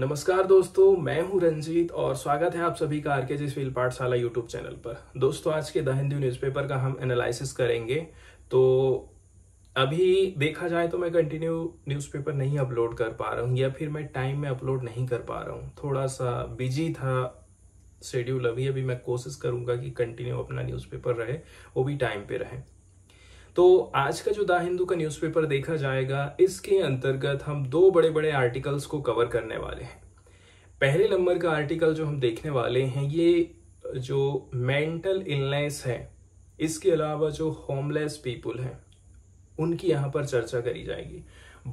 नमस्कार दोस्तों मैं हूं रंजीत और स्वागत है आप सभी का RK ji feel Pathshala YouTube channel पर दोस्तों आज के द हिंदू न्यूज़पेपर का हम एनालिसिस करेंगे तो अभी देखा जाए तो मैं कंटिन्यू न्यूज़पेपर नहीं अपलोड कर पा रहा हूं या फिर मैं टाइम में अपलोड नहीं कर पा रहा हूं थोड़ा सा बिजी था शेड्यूल अभी अभी मैं कोशिश करूंगा कि कंटिन्यू अपना न्यूज़पेपर रहे वो भी टाइम पे रहे तो आज का जो द हिंदू का न्यूज़पेपर देखा जाएगा इसके अंतर्गत हम दो बड़े बड़े आर्टिकल्स को कवर करने वाले हैं पहले नंबर का आर्टिकल जो हम देखने वाले हैं ये जो मेंटल इलनेस है इसके अलावा जो होमलेस पीपुल हैं उनकी यहाँ पर चर्चा करी जाएगी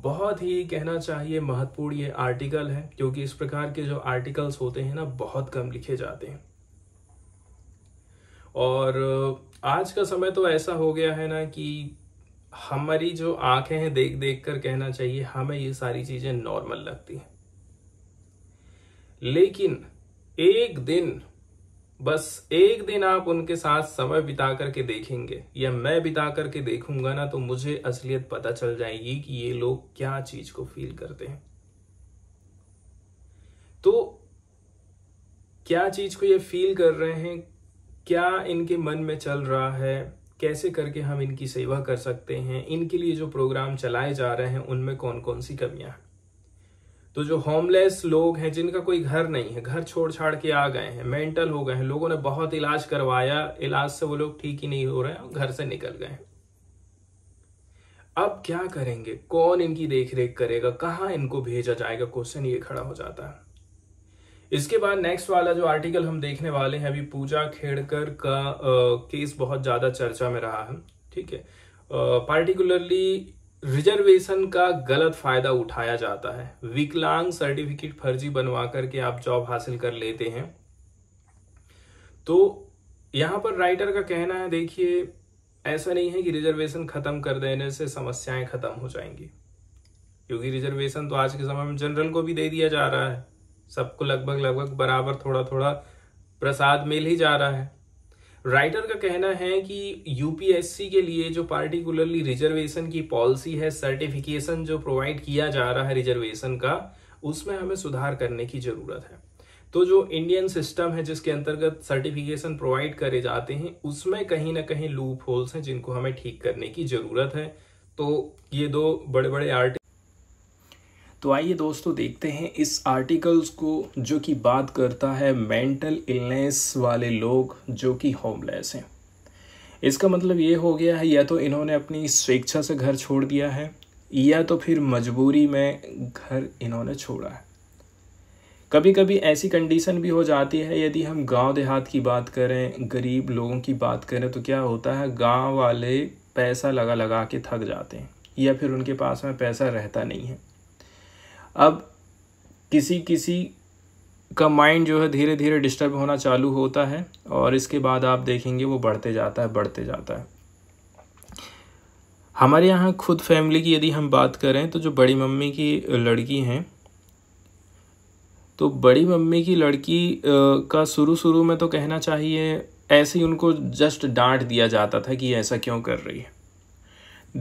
बहुत ही कहना चाहिए महत्वपूर्ण ये आर्टिकल है क्योंकि इस प्रकार के जो आर्टिकल्स होते हैं ना बहुत कम लिखे जाते हैं और आज का समय तो ऐसा हो गया है ना कि हमारी जो आंखें हैं देख देख कर कहना चाहिए हमें ये सारी चीजें नॉर्मल लगती हैं लेकिन एक दिन बस एक दिन आप उनके साथ समय बिता करके देखेंगे या मैं बिता करके देखूंगा ना तो मुझे असलियत पता चल जाएगी कि ये लोग क्या चीज को फील करते हैं तो क्या चीज को ये फील कर रहे हैं क्या इनके मन में चल रहा है कैसे करके हम इनकी सेवा कर सकते हैं इनके लिए जो प्रोग्राम चलाए जा रहे हैं उनमें कौन कौन सी कमियां हैं तो जो होमलेस लोग हैं जिनका कोई घर नहीं है घर छोड़ छाड़ के आ गए हैं मेंटल हो गए हैं लोगों ने बहुत इलाज करवाया इलाज से वो लोग ठीक ही नहीं हो रहे हैं घर से निकल गए अब क्या करेंगे कौन इनकी देख रेख करेगा कहाँ इनको भेजा जाएगा क्वेश्चन ये खड़ा हो जाता है इसके बाद नेक्स्ट वाला जो आर्टिकल हम देखने वाले हैं अभी पूजा खेड़कर का केस बहुत ज़्यादा चर्चा में रहा है ठीक है पार्टिकुलरली रिजर्वेशन का गलत फायदा उठाया जाता है विकलांग सर्टिफिकेट फर्जी बनवा करके आप जॉब हासिल कर लेते हैं तो यहां पर राइटर का कहना है देखिए ऐसा नहीं है कि रिजर्वेशन खत्म कर देने से समस्याएं खत्म हो जाएंगी क्योंकि रिजर्वेशन तो आज के समय में जनरल को भी दे दिया जा रहा है सबको लगभग लगभग बराबर थोड़ा थोड़ा प्रसाद मिल ही जा रहा है राइटर का कहना है कि यूपीएससी के लिए जो पार्टिकुलरली रिजर्वेशन की पॉलिसी है सर्टिफिकेशन जो प्रोवाइड किया जा रहा है रिजर्वेशन का उसमें हमें सुधार करने की ज़रूरत है तो जो इंडियन सिस्टम है जिसके अंतर्गत सर्टिफिकेशन प्रोवाइड करे जाते हैं उसमें कहीं ना कहीं लूप होल्स हैं जिनको हमें ठीक करने की ज़रूरत है तो ये दो बड़े बड़े आर्टिक तो आइए दोस्तों देखते हैं इस आर्टिकल्स को जो कि बात करता है मेंटल इलनेस वाले लोग जो कि होमलेस हैं इसका मतलब ये हो गया है या तो इन्होंने अपनी स्वेच्छा से घर छोड़ दिया है या तो फिर मजबूरी में घर इन्होंने छोड़ा है कभी कभी ऐसी कंडीशन भी हो जाती है यदि हम गांव देहात की बात करें गरीब लोगों की बात करें तो क्या होता है गांव वाले पैसा लगा लगा के थक जाते हैं या फिर उनके पास में पैसा रहता नहीं है अब किसी किसी का माइंड जो है धीरे धीरे डिस्टर्ब होना चालू होता है और इसके बाद आप देखेंगे वो बढ़ते जाता है बढ़ते जाता है हमारे यहाँ खुद फैमिली की यदि हम बात करें तो जो बड़ी मम्मी की लड़की हैं तो बड़ी मम्मी की लड़की का शुरू शुरू में तो कहना चाहिए ऐसे ही उनको जस्ट डांट दिया जाता था कि ऐसा क्यों कर रही है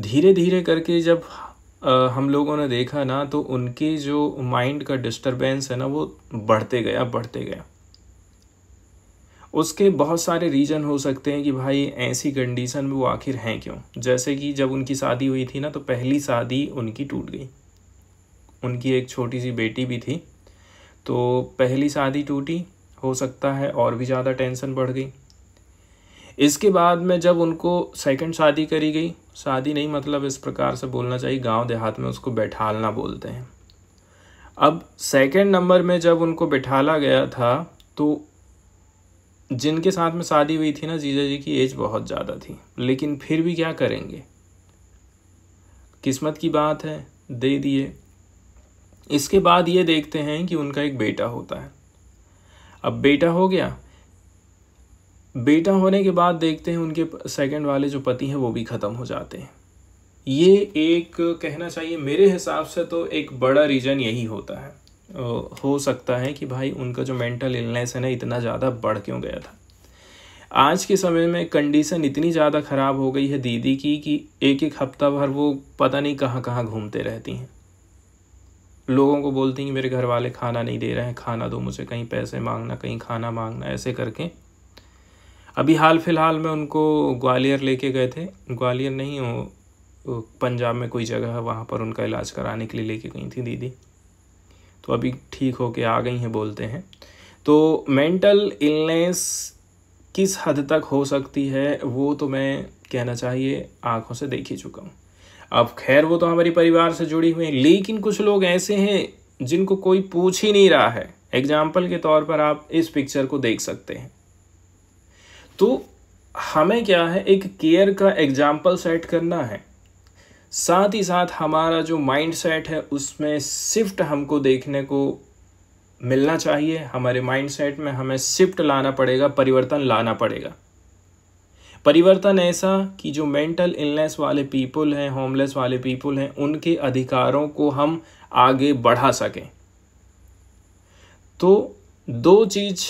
धीरे धीरे करके जब हम लोगों ने देखा ना तो उनके जो माइंड का डिस्टरबेंस है ना वो बढ़ते गया बढ़ते गया उसके बहुत सारे रीज़न हो सकते हैं कि भाई ऐसी कंडीशन में वो आखिर हैं क्यों जैसे कि जब उनकी शादी हुई थी ना तो पहली शादी उनकी टूट गई उनकी एक छोटी सी बेटी भी थी तो पहली शादी टूटी हो सकता है और भी ज़्यादा टेंशन बढ़ गई इसके बाद में जब उनको सेकंड शादी करी गई शादी नहीं मतलब इस प्रकार से बोलना चाहिए गांव देहात में उसको बैठालना बोलते हैं अब सेकंड नंबर में जब उनको बैठाला गया था तो जिनके साथ में शादी हुई थी ना जीजा जी की एज बहुत ज़्यादा थी लेकिन फिर भी क्या करेंगे किस्मत की बात है दे दिए इसके बाद ये देखते हैं कि उनका एक बेटा होता है अब बेटा हो गया बेटा होने के बाद देखते हैं उनके सेकंड वाले जो पति हैं वो भी ख़त्म हो जाते हैं ये एक कहना चाहिए मेरे हिसाब से तो एक बड़ा रीज़न यही होता है हो सकता है कि भाई उनका जो मेंटल इलनेस है ना इतना ज़्यादा बढ़ क्यों गया था आज के समय में कंडीशन इतनी ज़्यादा ख़राब हो गई है दीदी की कि एक एक हफ्ता भर वो पता नहीं कहाँ कहाँ घूमते रहती हैं लोगों को बोलती हैं मेरे घर वाले खाना नहीं दे रहे हैं खाना दो मुझे कहीं पैसे मांगना कहीं खाना मांगना ऐसे करके अभी हाल फिलहाल में उनको ग्वालियर लेके गए थे ग्वालियर नहीं हो पंजाब में कोई जगह है वहाँ पर उनका इलाज कराने के लिए लेके गई थी दीदी तो अभी ठीक हो के आ गई हैं बोलते हैं तो मेंटल इलनेस किस हद तक हो सकती है वो तो मैं कहना चाहिए आँखों से देख ही चुका हूँ अब खैर वो तो हमारे परिवार से जुड़ी हुई हैं लेकिन कुछ लोग ऐसे हैं जिनको कोई पूछ ही नहीं रहा है एग्जाम्पल के तौर पर आप इस पिक्चर को देख सकते हैं तो हमें क्या है एक केयर का एग्जाम्पल सेट करना है साथ ही साथ हमारा जो माइंड सेट है उसमें शिफ्ट हमको देखने को मिलना चाहिए हमारे माइंड सेट में हमें शिफ्ट लाना पड़ेगा परिवर्तन लाना पड़ेगा परिवर्तन ऐसा कि जो मेंटल इलनेस वाले पीपल हैं होमलेस वाले पीपल हैं उनके अधिकारों को हम आगे बढ़ा सकें तो दो चीज़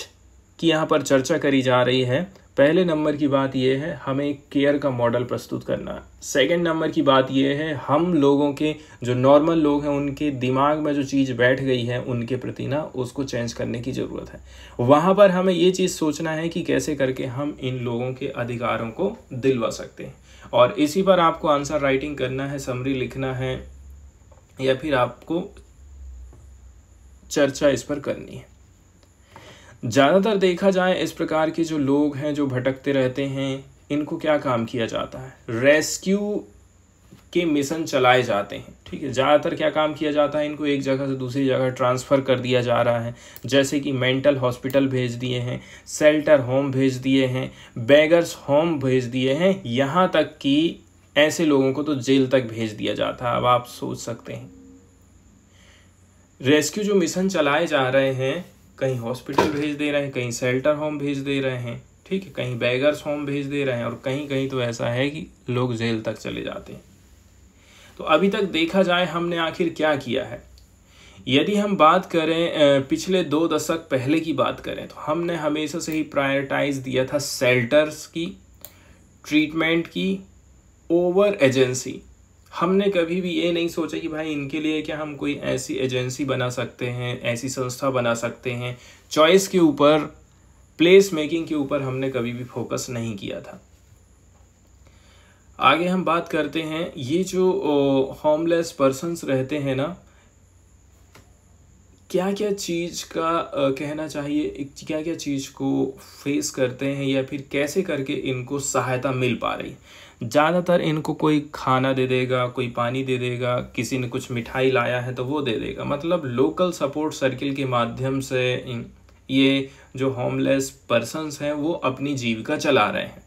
की यहाँ पर चर्चा करी जा रही है पहले नंबर की बात यह है हमें एक केयर का मॉडल प्रस्तुत करना है सेकेंड नंबर की बात यह है हम लोगों के जो नॉर्मल लोग हैं उनके दिमाग में जो चीज़ बैठ गई है उनके प्रति ना उसको चेंज करने की ज़रूरत है वहाँ पर हमें ये चीज़ सोचना है कि कैसे करके हम इन लोगों के अधिकारों को दिलवा सकते हैं और इसी पर आपको आंसर राइटिंग करना है समरी लिखना है या फिर आपको चर्चा इस पर करनी है ज़्यादातर देखा जाए इस प्रकार के जो लोग हैं जो भटकते रहते हैं इनको क्या काम किया जाता है रेस्क्यू के मिशन चलाए जाते हैं ठीक है ज़्यादातर क्या काम किया जाता है इनको एक जगह से दूसरी जगह ट्रांसफ़र कर दिया जा रहा है जैसे कि मेंटल हॉस्पिटल भेज दिए हैं सेल्टर होम भेज दिए हैं बैगर्स होम भेज दिए हैं यहाँ तक कि ऐसे लोगों को तो जेल तक भेज दिया जाता है अब आप सोच सकते हैं रेस्क्यू जो मिशन चलाए जा रहे हैं कहीं हॉस्पिटल भेज दे रहे हैं कहीं सेल्टर होम भेज दे रहे हैं ठीक है कहीं बैगर्स होम भेज दे रहे हैं और कहीं कहीं तो ऐसा है कि लोग जेल तक चले जाते हैं तो अभी तक देखा जाए हमने आखिर क्या किया है यदि हम बात करें पिछले दो दशक पहले की बात करें तो हमने हमेशा से ही प्रायोरिटाइज दिया था सेल्टर्स की ट्रीटमेंट की ओवर एजेंसी हमने कभी भी ये नहीं सोचा कि भाई इनके लिए क्या हम कोई ऐसी एजेंसी बना सकते हैं ऐसी संस्था बना सकते हैं चॉइस के ऊपर प्लेस मेकिंग के ऊपर हमने कभी भी फोकस नहीं किया था आगे हम बात करते हैं ये जो होमलेस पर्सनस रहते हैं ना क्या क्या चीज़ का आ, कहना चाहिए क्या क्या चीज़ को फेस करते हैं या फिर कैसे करके इनको सहायता मिल पा रही ज़्यादातर इनको कोई खाना दे देगा कोई पानी दे देगा किसी ने कुछ मिठाई लाया है तो वो दे देगा मतलब लोकल सपोर्ट सर्किल के माध्यम से ये जो होमलेस पर्सनस हैं वो अपनी जीविका चला रहे हैं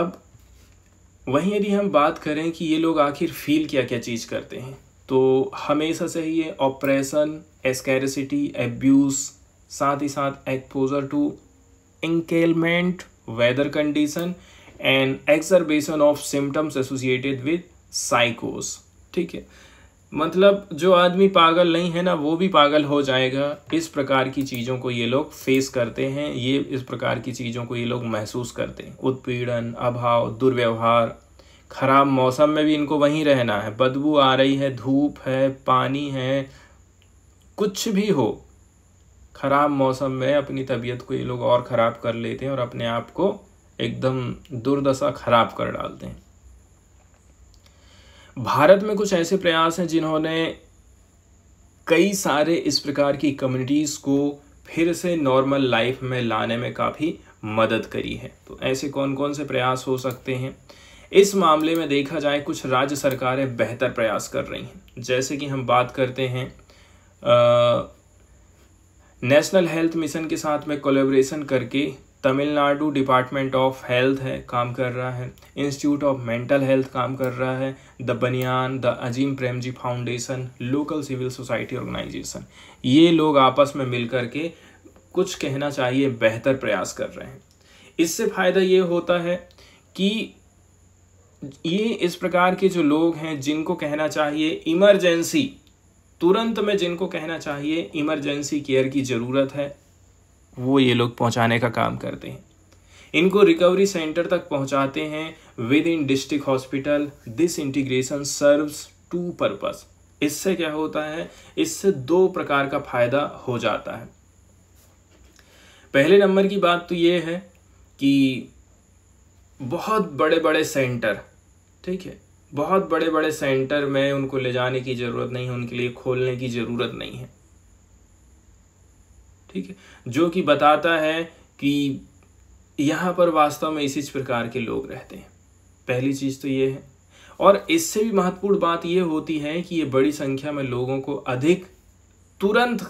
अब वहीं यदि हम बात करें कि ये लोग आखिर फील क्या क्या चीज़ करते हैं तो हमेशा से ही ये ऑपरेशन एस्कैरसिटी एब्यूज़ साथ ही साथ exposure to inclement weather condition and exacerbation of symptoms associated with साइकोस ठीक है मतलब जो आदमी पागल नहीं है ना वो भी पागल हो जाएगा इस प्रकार की चीज़ों को ये लोग फेस करते हैं ये इस प्रकार की चीज़ों को ये लोग महसूस करते हैं उत्पीड़न अभाव दुर्व्यवहार खराब मौसम में भी इनको वहीं रहना है बदबू आ रही है धूप है पानी है कुछ भी हो ख़राब मौसम में अपनी तबीयत को ये लोग और ख़राब कर लेते हैं और अपने आप को एकदम दुर्दशा ख़राब कर डालते हैं भारत में कुछ ऐसे प्रयास हैं जिन्होंने कई सारे इस प्रकार की कम्युनिटीज़ को फिर से नॉर्मल लाइफ में लाने में काफ़ी मदद करी है तो ऐसे कौन कौन से प्रयास हो सकते हैं इस मामले में देखा जाए कुछ राज्य सरकारें बेहतर प्रयास कर रही हैं जैसे कि हम बात करते हैं आ, नेशनल हेल्थ मिशन के साथ में कोलेब्रेशन करके तमिलनाडु डिपार्टमेंट ऑफ हेल्थ है काम कर रहा है इंस्टीट्यूट ऑफ मेंटल हेल्थ काम कर रहा है the Banyan the Azim Premji foundation local civil society organization ये लोग आपस में मिल के कुछ कहना चाहिए बेहतर प्रयास कर रहे हैं इससे फ़ायदा ये होता है कि ये इस प्रकार के जो लोग हैं जिनको कहना चाहिए इमरजेंसी तुरंत में जिनको कहना चाहिए इमरजेंसी केयर की ज़रूरत है वो ये लोग पहुंचाने का काम करते हैं इनको रिकवरी सेंटर तक पहुंचाते हैं within district hospital this integration serves two purpose इससे क्या होता है इससे दो प्रकार का फायदा हो जाता है पहले नंबर की बात तो ये है कि बहुत बड़े बड़े सेंटर ठीक है बहुत बड़े बड़े सेंटर में उनको ले जाने की ज़रूरत नहीं है उनके लिए खोलने की ज़रूरत नहीं है ठीक है जो कि बताता है कि यहाँ पर वास्तव में इसी प्रकार के लोग रहते हैं पहली चीज़ तो ये है और इससे भी महत्वपूर्ण बात यह होती है कि ये बड़ी संख्या में लोगों को अधिक तुरंत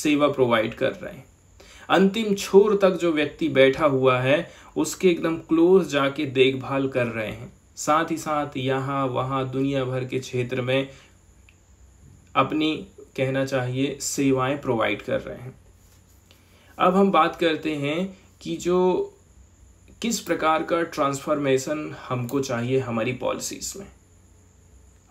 सेवा प्रोवाइड कर रहे हैं अंतिम छोर तक जो व्यक्ति बैठा हुआ है उसके एकदम क्लोज जाके देखभाल कर रहे हैं साथ ही साथ यहाँ वहाँ दुनिया भर के क्षेत्र में अपनी कहना चाहिए सेवाएं प्रोवाइड कर रहे हैं अब हम बात करते हैं कि जो किस प्रकार का ट्रांसफॉर्मेशन हमको चाहिए हमारी पॉलिसीज़ में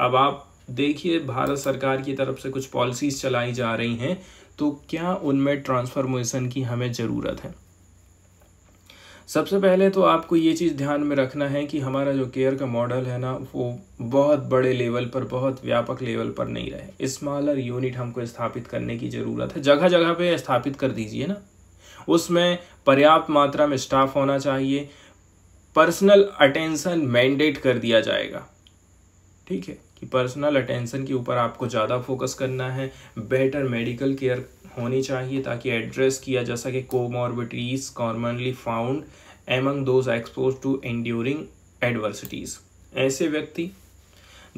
अब आप देखिए भारत सरकार की तरफ से कुछ पॉलिसीज़ चलाई जा रही हैं तो क्या उनमें ट्रांसफॉर्मेशन की हमें ज़रूरत है सबसे पहले तो आपको ये चीज़ ध्यान में रखना है कि हमारा जो केयर का मॉडल है ना वो बहुत बड़े लेवल पर बहुत व्यापक लेवल पर नहीं रहे स्मॉलर यूनिट हमको स्थापित करने की ज़रूरत है जगह जगह पे स्थापित कर दीजिए ना उसमें पर्याप्त मात्रा में स्टाफ होना चाहिए पर्सनल अटेंशन मैंडेट कर दिया जाएगा ठीक है कि पर्सनल अटेंशन के ऊपर आपको ज़्यादा फोकस करना है बेटर मेडिकल केयर होनी चाहिए ताकि एड्रेस किया जा सके comorbidities commonly found among those expose to enduring adversities ऐसे व्यक्ति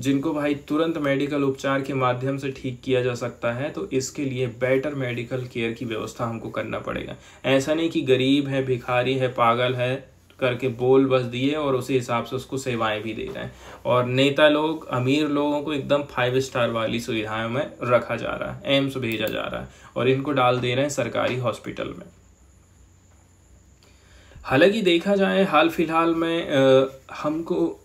जिनको भाई तुरंत मेडिकल उपचार के माध्यम से ठीक किया जा सकता है तो इसके लिए बेटर मेडिकल केयर की व्यवस्था हमको करना पड़ेगा ऐसा नहीं कि गरीब है भिखारी है पागल है करके बोल बस दिए और उसी हिसाब से उसको सेवाएं भी दे रहे हैं और नेता लोग अमीर लोगों को एकदम फाइव स्टार वाली सुविधाओं में रखा जा रहा है एम्स भेजा जा रहा है और इनको डाल दे रहे हैं सरकारी हॉस्पिटल में हालांकि देखा जाए हाल फिलहाल में आ, हमको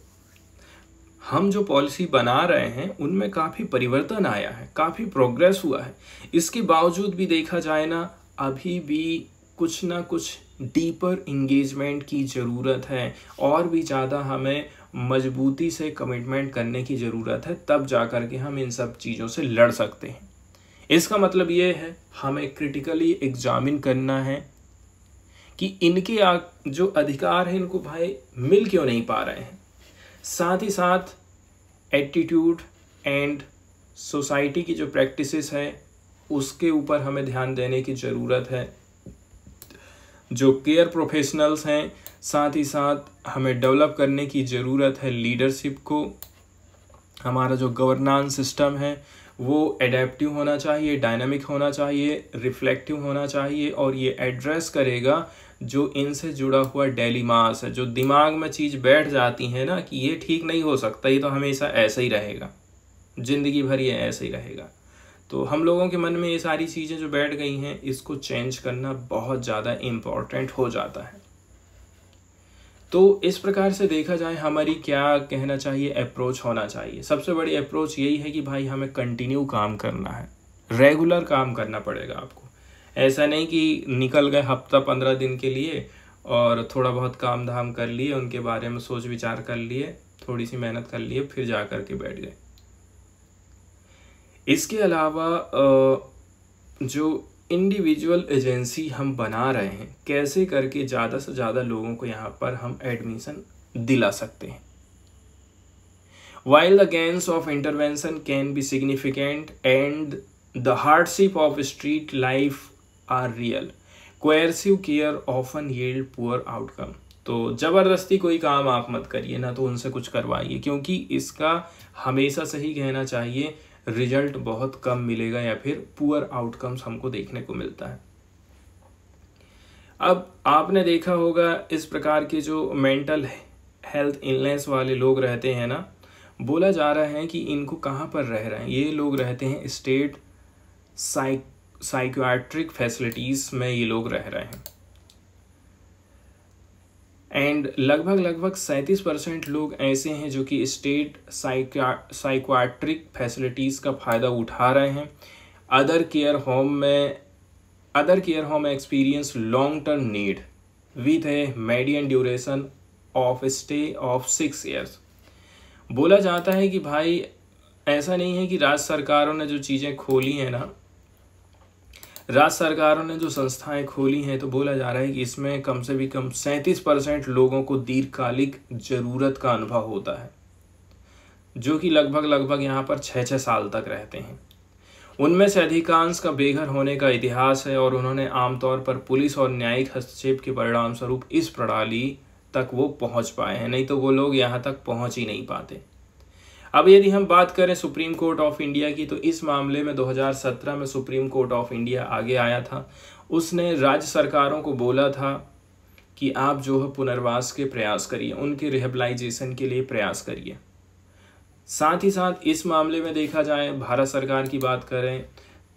हम जो पॉलिसी बना रहे हैं उनमें काफ़ी परिवर्तन आया है काफ़ी प्रोग्रेस हुआ है इसके बावजूद भी देखा जाए ना अभी भी कुछ ना कुछ डीपर इंगेजमेंट की ज़रूरत है और भी ज़्यादा हमें मजबूती से कमिटमेंट करने की ज़रूरत है तब जा कर के हम इन सब चीज़ों से लड़ सकते हैं इसका मतलब ये है हमें क्रिटिकली एग्जामिन करना है कि इनके जो अधिकार हैं इनको भाई मिल क्यों नहीं पा रहे हैं साथ ही साथ एटीट्यूड एंड सोसाइटी की जो प्रैक्टिसेस हैं उसके ऊपर हमें ध्यान देने की ज़रूरत है जो केयर प्रोफेशनल्स हैं साथ ही साथ हमें डेवलप करने की ज़रूरत है लीडरशिप को हमारा जो गवर्नेंस सिस्टम है वो एडेप्टिव होना चाहिए डायनामिक होना चाहिए रिफ्लेक्टिव होना चाहिए और ये एड्रेस करेगा जो इनसे जुड़ा हुआ डेली मास है जो दिमाग में चीज़ बैठ जाती है ना कि ये ठीक नहीं हो सकता ये तो हमेशा ऐसे ही रहेगा ज़िंदगी भर ये ऐसे ही रहेगा तो हम लोगों के मन में ये सारी चीज़ें जो बैठ गई हैं इसको चेंज करना बहुत ज़्यादा इम्पॉर्टेंट हो जाता है तो इस प्रकार से देखा जाए हमारी क्या कहना चाहिए अप्रोच होना चाहिए सबसे बड़ी अप्रोच यही है कि भाई हमें कंटिन्यू काम करना है रेगुलर काम करना पड़ेगा आपको ऐसा नहीं कि निकल गए हफ्ता पंद्रह दिन के लिए और थोड़ा बहुत काम धाम कर लिए उनके बारे में सोच विचार कर लिए थोड़ी सी मेहनत कर लिए फिर जा कर के बैठ गए इसके अलावा जो इंडिविजुअल एजेंसी हम बना रहे हैं कैसे करके ज़्यादा से ज़्यादा लोगों को यहाँ पर हम एडमिशन दिला सकते हैं while the gains of intervention can be significant and the hardship of street life are real coercive care of an yield poor outcome तो ज़बरदस्ती कोई काम आप मत करिए ना तो उनसे कुछ करवाइए क्योंकि इसका हमेशा सही कहना चाहिए रिजल्ट बहुत कम मिलेगा या फिर पुअर आउटकम्स हमको देखने को मिलता है अब आपने देखा होगा इस प्रकार के जो मेंटल हेल्थ इलनेस वाले लोग रहते हैं ना बोला जा रहा है कि इनको कहाँ पर रह रहे हैं ये लोग रहते हैं स्टेट साइक साइकोट्रिक फैसिलिटीज़ में ये लोग रह रहे हैं एंड लगभग लगभग सैंतीस परसेंट लोग ऐसे हैं जो कि स्टेट साइक्वाट्रिक फैसिलिटीज़ का फ़ायदा उठा रहे हैं अदर केयर होम में other care home experience long term need with a median duration of stay of six years बोला जाता है कि भाई ऐसा नहीं है कि राज्य सरकारों ने जो चीज़ें खोली हैं ना राज्य सरकारों ने जो संस्थाएं खोली हैं तो बोला जा रहा है कि इसमें कम से भी कम सैंतीस परसेंट लोगों को दीर्घकालिक जरूरत का अनुभव होता है जो कि लगभग लगभग यहाँ पर छः छः साल तक रहते हैं उनमें से अधिकांश का बेघर होने का इतिहास है और उन्होंने आमतौर पर पुलिस और न्यायिक हस्तक्षेप के परिणाम स्वरूप इस प्रणाली तक वो पहुंच पाए हैं नहीं तो वो लोग यहाँ तक पहुंच ही नहीं पाते अब यदि हम बात करें सुप्रीम कोर्ट ऑफ इंडिया की तो इस मामले में 2017 में सुप्रीम कोर्ट ऑफ इंडिया आगे आया था उसने राज्य सरकारों को बोला था कि आप जो है पुनर्वास के प्रयास करिए उनके रिहेबलाइजेशन के लिए प्रयास करिए साथ ही साथ इस मामले में देखा जाए भारत सरकार की बात करें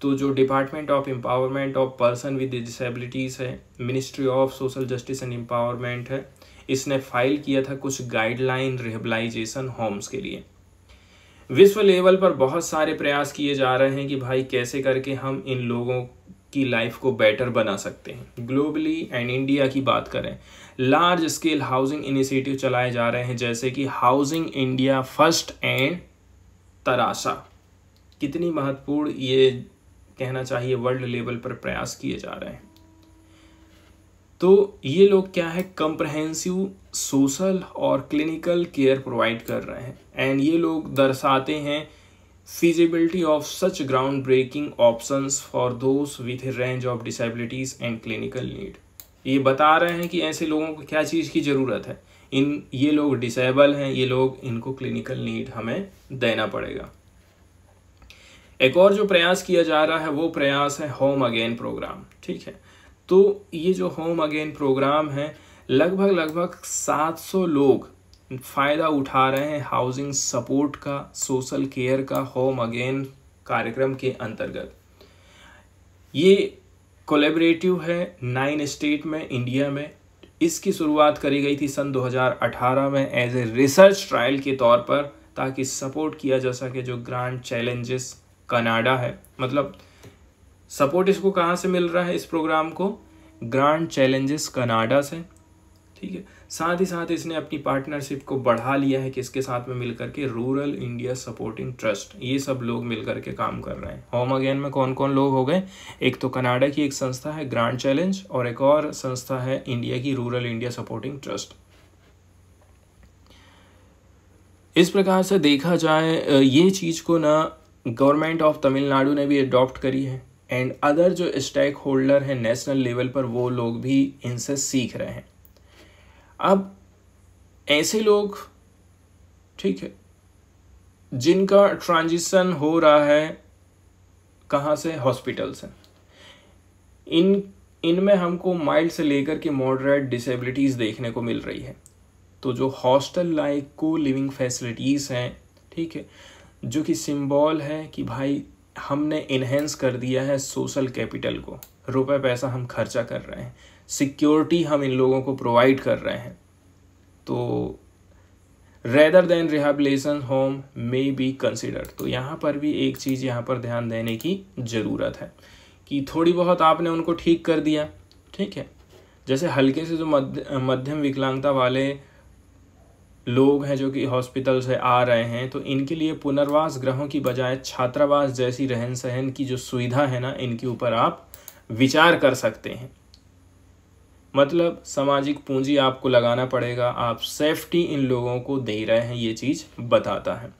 तो जो department of empowerment of person with disabilities है ministry of social justice and empowerment है इसने फाइल किया था कुछ गाइडलाइन रिहेबलाइजेशन होम्स के लिए विश्व लेवल पर बहुत सारे प्रयास किए जा रहे हैं कि भाई कैसे करके हम इन लोगों की लाइफ को बेटर बना सकते हैं ग्लोबली एंड इंडिया की बात करें लार्ज स्केल हाउसिंग इनिशिएटिव चलाए जा रहे हैं जैसे कि housing India first and Tarasha कितनी महत्वपूर्ण ये कहना चाहिए वर्ल्ड लेवल पर प्रयास किए जा रहे हैं तो ये लोग क्या है कंप्रहेंसिव सोशल और क्लिनिकल केयर प्रोवाइड कर रहे हैं एंड ये लोग दर्शाते हैं feasibility of such ground breaking option for दोस्त with range of disabilities and clinical need ये बता रहे हैं कि ऐसे लोगों को क्या चीज़ की ज़रूरत है इन ये लोग डिसेबल हैं ये लोग इनको क्लिनिकल नीड हमें देना पड़ेगा एक और जो प्रयास किया जा रहा है वो प्रयास है होम अगेन प्रोग्राम ठीक है तो ये जो होम अगेन प्रोग्राम है लगभग लगभग 700 लोग फ़ायदा उठा रहे हैं हाउसिंग सपोर्ट का सोशल केयर का होम अगेन कार्यक्रम के अंतर्गत ये कोलेबरेटिव है नाइन स्टेट में इंडिया में इसकी शुरुआत करी गई थी सन 2018 में एज ए रिसर्च ट्रायल के तौर पर ताकि सपोर्ट किया जा सके जो ग्रांड चैलेंजेस कनाडा है मतलब सपोर्ट इसको कहाँ से मिल रहा है इस प्रोग्राम को ग्रांड चैलेंजेस कनाडा से ठीक है साथ ही साथ इसने अपनी पार्टनरशिप को बढ़ा लिया है किसके साथ में मिलकर के रूरल इंडिया सपोर्टिंग ट्रस्ट ये सब लोग मिलकर के काम कर रहे हैं होम अगेन में कौन कौन लोग हो गए एक तो कनाडा की एक संस्था है ग्रांड चैलेंज और एक और संस्था है इंडिया की रूरल इंडिया सपोर्टिंग ट्रस्ट इस प्रकार से देखा जाए ये चीज़ को ना गवर्नमेंट ऑफ तमिलनाडु ने भी अडॉप्ट करी है एंड अदर जो स्टेक होल्डर हैं नेशनल लेवल पर वो लोग भी इनसे सीख रहे हैं अब ऐसे लोग ठीक है जिनका ट्रांजिशन हो रहा है कहाँ से हॉस्पिटल से इन इनमें हमको माइल्ड से लेकर के मॉडरेट डिसेबिलिटीज़ देखने को मिल रही है तो जो hostel like co living facilities हैं ठीक है जो कि सिंबल है कि भाई हमने इन्हेंस कर दिया है सोशल कैपिटल को रुपए पैसा हम खर्चा कर रहे हैं सिक्योरिटी हम इन लोगों को प्रोवाइड कर रहे हैं तो rather than rehabilitation home may be consider तो यहाँ पर भी एक चीज़ यहाँ पर ध्यान देने की ज़रूरत है कि थोड़ी बहुत आपने उनको ठीक कर दिया ठीक है जैसे हल्के से जो मध्य मध्यम विकलांगता वाले लोग हैं जो कि हॉस्पिटल से आ रहे हैं तो इनके लिए पुनर्वास ग्रहों की बजाय छात्रावास जैसी रहन सहन की जो सुविधा है ना इनके ऊपर आप विचार कर सकते हैं मतलब सामाजिक पूंजी आपको लगाना पड़ेगा आप सेफ्टी इन लोगों को दे रहे हैं ये चीज़ बताता है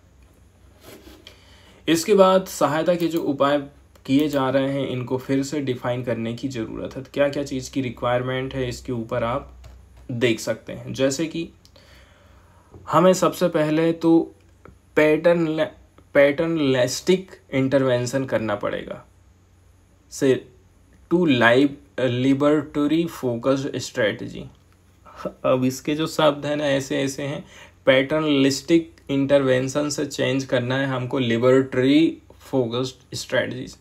इसके बाद सहायता के जो उपाय किए जा रहे हैं इनको फिर से डिफाइन करने की ज़रूरत है तो क्या क्या चीज़ की रिक्वायरमेंट है इसके ऊपर आप देख सकते हैं जैसे कि हमें सबसे पहले तो पैटर्न पैटर्न लेस्टिक इंटरवेंशन करना पड़ेगा से to live liberty focused strategy अब इसके जो शब्द हैं ना ऐसे ऐसे हैं पैटर्नलिस्टिक इंटरवेंशन से चेंज करना है हमको लिबर्टरी फोकस्ड स्ट्रेटजीज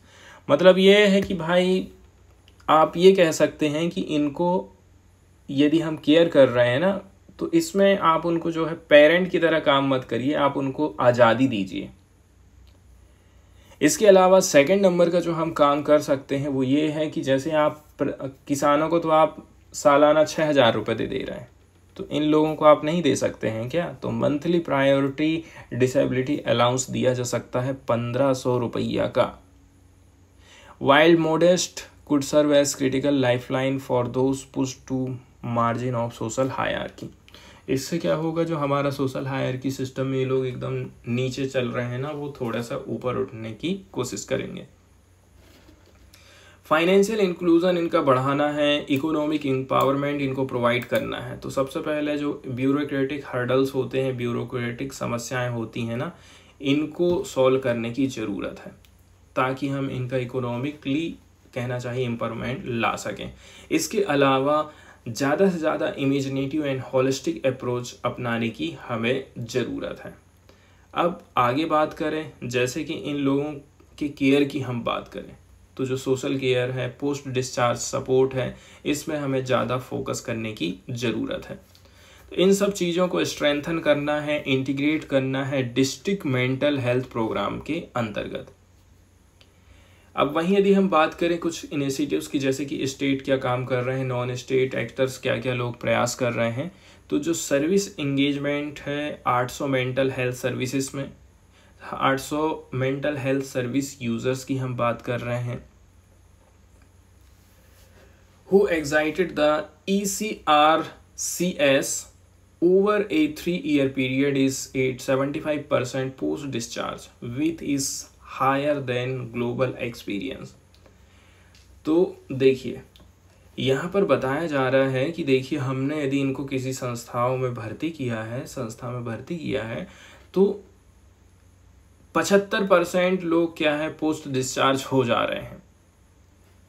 मतलब ये है कि भाई आप ये कह सकते हैं कि इनको यदि हम केयर कर रहे हैं ना तो इसमें आप उनको जो है पेरेंट की तरह काम मत करिए आप उनको आज़ादी दीजिए इसके अलावा सेकंड नंबर का जो हम काम कर सकते हैं वो ये है कि जैसे आप पर किसानों को तो आप सालाना छः हज़ार रुपये दे दे रहे हैं तो इन लोगों को आप नहीं दे सकते हैं क्या तो मंथली प्रायोरिटी डिसेबिलिटी अलाउंस दिया जा सकता है पंद्रह सौ रुपया का while modest could critical life line for for those pushed margin of social हायर की इससे क्या होगा जो हमारा सोशल हायर की सिस्टम में ये लोग एकदम नीचे चल रहे हैं ना वो थोड़ा सा ऊपर उठने की कोशिश करेंगे फाइनेंशियल इंक्लूज़न इनका बढ़ाना है इकोनॉमिक एम्पावरमेंट इनको प्रोवाइड करना है तो सबसे पहले जो ब्यूरोक्रेटिक हर्डल्स होते हैं ब्यूरोक्रेटिक समस्याएं होती हैं ना इनको सॉल्व करने की ज़रूरत है ताकि हम इनका इकोनॉमिकली कहना चाहिए इम्पावरमेंट ला सकें इसके अलावा ज़्यादा से ज़्यादा इमेजनेटिव एंड होलिस्टिक अप्रोच अपनाने की हमें ज़रूरत है अब आगे बात करें जैसे कि इन लोगों के केयर की हम बात करें तो जो सोशल केयर है पोस्ट डिस्चार्ज सपोर्ट है इसमें हमें ज़्यादा फोकस करने की ज़रूरत है तो इन सब चीज़ों को स्ट्रेंथन करना है इंटीग्रेट करना है डिस्ट्रिक्ट मेंटल हेल्थ प्रोग्राम के अंतर्गत अब वहीं यदि हम बात करें कुछ इनिशिएटिव्स की जैसे कि स्टेट क्या काम कर रहे हैं नॉन स्टेट एक्टर्स क्या क्या लोग प्रयास कर रहे हैं तो जो सर्विस इंगेजमेंट है 800 मेंटल हेल्थ सर्विसेज में 800 मेंटल हेल्थ सर्विस यूज़र्स की हम बात कर रहे हैं who excited the E C R C S three year period is at seventy five percent post discharge with is higher than global experience तो देखिए यहाँ पर बताया जा रहा है कि देखिए हमने यदि इनको किसी संस्थाओं में भर्ती किया है संस्था में भर्ती किया है तो पचहत्तर परसेंट लोग क्या है पोस्ट डिस्चार्ज हो जा रहे हैं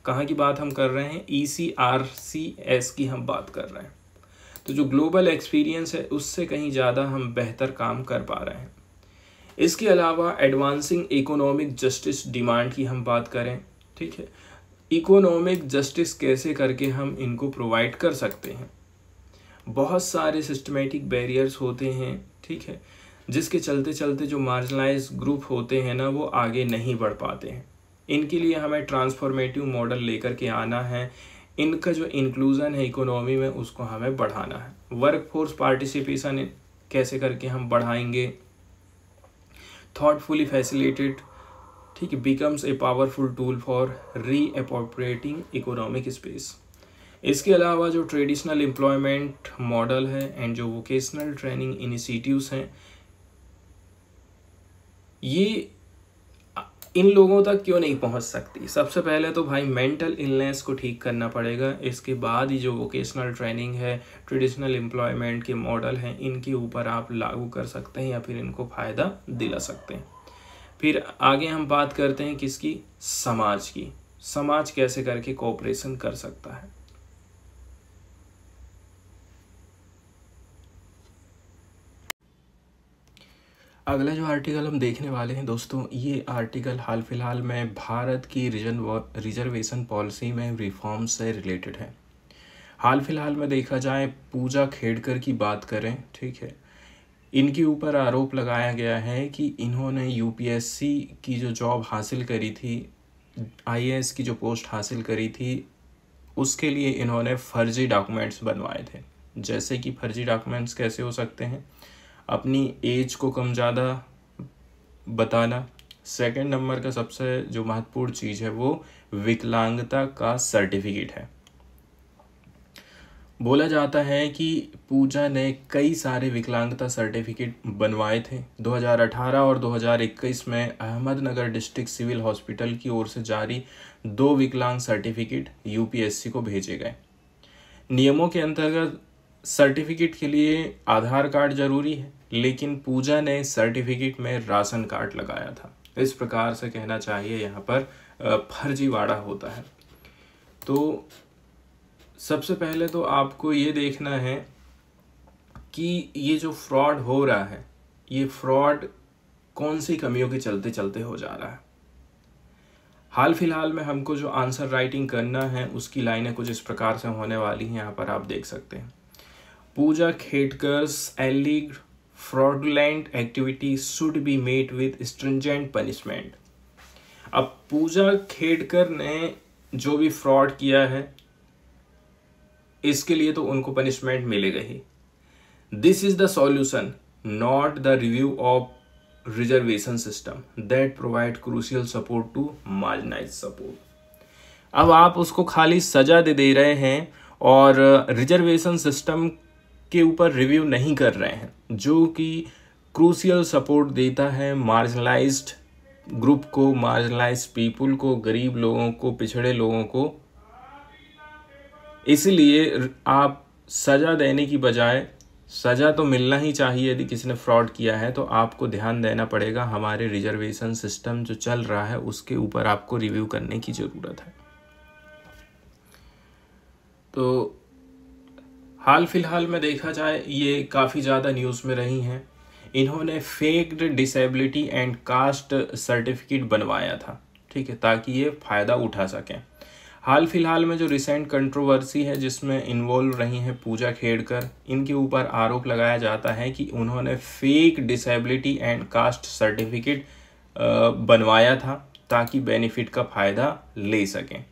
कहाँ की बात हम कर रहे हैं ई सी आर सी एस की हम बात कर रहे हैं तो जो ग्लोबल एक्सपीरियंस है उससे कहीं ज़्यादा हम बेहतर काम कर पा रहे हैं इसके अलावा एडवांसिंग इकोनॉमिक जस्टिस डिमांड की हम बात करें ठीक है इकोनॉमिक जस्टिस कैसे करके हम इनको प्रोवाइड कर सकते हैं बहुत सारे सिस्टमेटिक बैरियर्स होते हैं ठीक है जिसके चलते चलते जो मार्जिनलाइज ग्रुप होते हैं ना वो आगे नहीं बढ़ पाते हैं इनके लिए हमें ट्रांसफॉर्मेटिव मॉडल लेकर के आना है इनका जो इंक्लूज़न है इकोनॉमी में उसको हमें बढ़ाना है वर्क फोर्स पार्टिसिपेशन कैसे करके हम बढ़ाएंगे थाटफुली फैसिलिटेड ठीक becomes a powerful tool for re appropriating economic space इसके अलावा जो ट्रेडिशनल एम्प्लॉयमेंट मॉडल है एंड जो वोकेशनल ट्रेनिंग इनिशिएटिव्स हैं ये इन लोगों तक क्यों नहीं पहुंच सकती सबसे पहले तो भाई मेंटल इलनेस को ठीक करना पड़ेगा इसके बाद ही जो वोकेशनल ट्रेनिंग है ट्रेडिशनल एम्प्लॉयमेंट के मॉडल हैं इनके ऊपर आप लागू कर सकते हैं या फिर इनको फ़ायदा दिला सकते हैं फिर आगे हम बात करते हैं किसकी समाज की समाज कैसे करके कोऑपरेशन कर सकता है अगला जो आर्टिकल हम देखने वाले हैं दोस्तों ये आर्टिकल हाल फिलहाल में भारत की रिजन रिजर्वेशन पॉलिसी में रिफॉर्म से रिलेटेड है हाल फिलहाल में देखा जाए पूजा खेड़कर की बात करें ठीक है इनके ऊपर आरोप लगाया गया है कि इन्होंने यूपीएससी की जो जॉब हासिल करी थी आईएएस की जो पोस्ट हासिल करी थी उसके लिए इन्होंने फर्जी डॉक्यूमेंट्स बनवाए थे जैसे कि फर्जी डॉक्यूमेंट्स कैसे हो सकते हैं अपनी एज को कम ज़्यादा बताना सेकंड नंबर का सबसे जो महत्वपूर्ण चीज़ है वो विकलांगता का सर्टिफिकेट है बोला जाता है कि पूजा ने कई सारे विकलांगता सर्टिफिकेट बनवाए थे 2018 और 2021 में अहमदनगर डिस्ट्रिक्ट सिविल हॉस्पिटल की ओर से जारी दो विकलांग सर्टिफिकेट यूपीएससी को भेजे गए नियमों के अंतर्गत सर्टिफिकेट के लिए आधार कार्ड जरूरी है लेकिन पूजा ने सर्टिफिकेट में राशन कार्ड लगाया था इस प्रकार से कहना चाहिए यहाँ पर फर्जीवाड़ा होता है तो सबसे पहले तो आपको ये देखना है कि ये जो फ्रॉड हो रहा है ये फ्रॉड कौन सी कमियों के चलते चलते हो जा रहा है हाल फिलहाल में हमको जो आंसर राइटिंग करना है उसकी लाइनें कुछ इस प्रकार से होने वाली हैं यहाँ पर आप देख सकते हैं Puja Khedkar allege fraudulent activity should be made with stringent punishment अब पूजा खेडकर ने जो भी फ्रॉड किया है इसके लिए तो उनको पनिशमेंट मिलेगा ही this is the solution not the review of reservation system that provide crucial support to marginalise support अब आप उसको खाली सजा दे दे रहे हैं और रिजर्वेशन सिस्टम के ऊपर रिव्यू नहीं कर रहे हैं जो कि क्रूसियल सपोर्ट देता है मार्जिनलाइज्ड ग्रुप को मार्जिनलाइज पीपुल को गरीब लोगों को पिछड़े लोगों को इसलिए आप सज़ा देने की बजाय सज़ा तो मिलना ही चाहिए यदि किसी ने फ्रॉड किया है तो आपको ध्यान देना पड़ेगा हमारे रिजर्वेशन सिस्टम जो चल रहा है उसके ऊपर आपको रिव्यू करने की ज़रूरत है तो हाल फिलहाल में देखा जाए ये काफ़ी ज़्यादा न्यूज़ में रही हैं इन्होंने faked disability and caste certificate बनवाया था ठीक है ताकि ये फ़ायदा उठा सकें हाल फिलहाल में जो रिसेंट कंट्रोवर्सी है जिसमें इन्वॉल्व रही हैं पूजा खेड़कर इनके ऊपर आरोप लगाया जाता है कि उन्होंने fake disability and caste certificate बनवाया था ताकि बेनिफिट का फ़ायदा ले सकें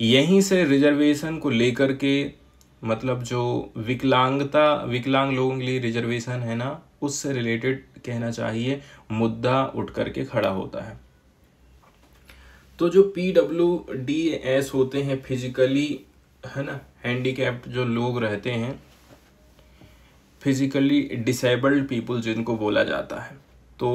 यहीं से रिजर्वेशन को लेकर के मतलब जो विकलांगता विकलांग लोगों के लिए रिजर्वेशन है ना उससे रिलेटेड कहना चाहिए मुद्दा उठ करके खड़ा होता है तो जो पी डब्ल्यू डी एस होते हैं फिजिकली है ना हैंडीकैप्ड जो लोग रहते हैं फिजिकली डिसेबल्ड पीपल जिनको बोला जाता है तो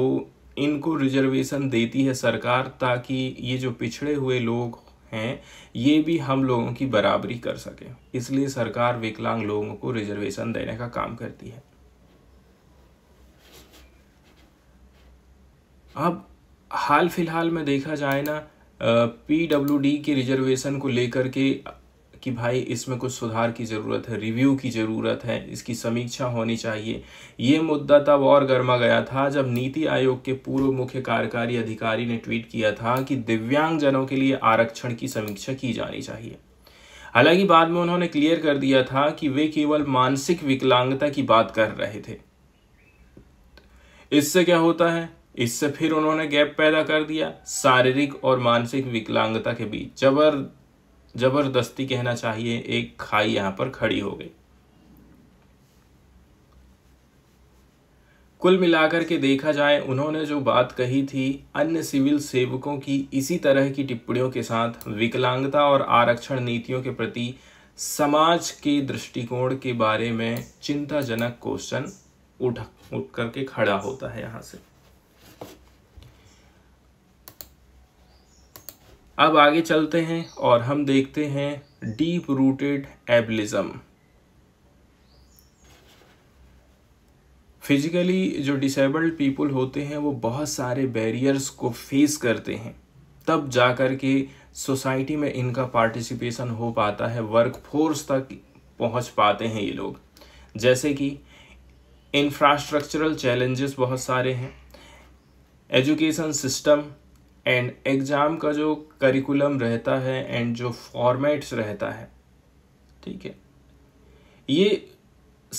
इनको रिजर्वेशन देती है सरकार ताकि ये जो पिछड़े हुए लोग हैं ये भी हम लोगों की बराबरी कर सके इसलिए सरकार विकलांग लोगों को रिजर्वेशन देने का काम करती है अब हाल फिलहाल में देखा जाए ना पीडब्ल्यूडी डब्ल्यू डी के रिजर्वेशन को लेकर के कि भाई इसमें कुछ सुधार की ज़रूरत है रिव्यू की ज़रूरत है इसकी समीक्षा होनी चाहिए ये मुद्दा तब और गर्मा गया था जब नीति आयोग के पूर्व मुख्य कार्यकारी अधिकारी ने ट्वीट किया था कि दिव्यांगजनों के लिए आरक्षण की समीक्षा की जानी चाहिए हालांकि बाद में उन्होंने क्लियर कर दिया था कि वे केवल मानसिक विकलांगता की बात कर रहे थे इससे क्या होता है इससे फिर उन्होंने गैप पैदा कर दिया शारीरिक और मानसिक विकलांगता के बीच जबर जबरदस्ती कहना चाहिए एक खाई यहां पर खड़ी हो गई कुल मिलाकर के देखा जाए उन्होंने जो बात कही थी अन्य सिविल सेवकों की इसी तरह की टिप्पणियों के साथ विकलांगता और आरक्षण नीतियों के प्रति समाज के दृष्टिकोण के बारे में चिंताजनक क्वेश्चन उठ उठ करके खड़ा होता है यहाँ से अब आगे चलते हैं और हम देखते हैं डीप रूटेड एबलिज़म फिजिकली जो डिसेबल्ड पीपल होते हैं वो बहुत सारे बैरियर्स को फेस करते हैं तब जा कर के सोसाइटी में इनका पार्टिसिपेशन हो पाता है वर्क फोर्स तक पहुंच पाते हैं ये लोग जैसे कि इंफ्रास्ट्रक्चरल चैलेंजेस बहुत सारे हैं एजुकेशन सिस्टम एंड एग्ज़ाम का जो करिकुलम रहता है एंड जो फॉर्मेट्स रहता है ठीक है ये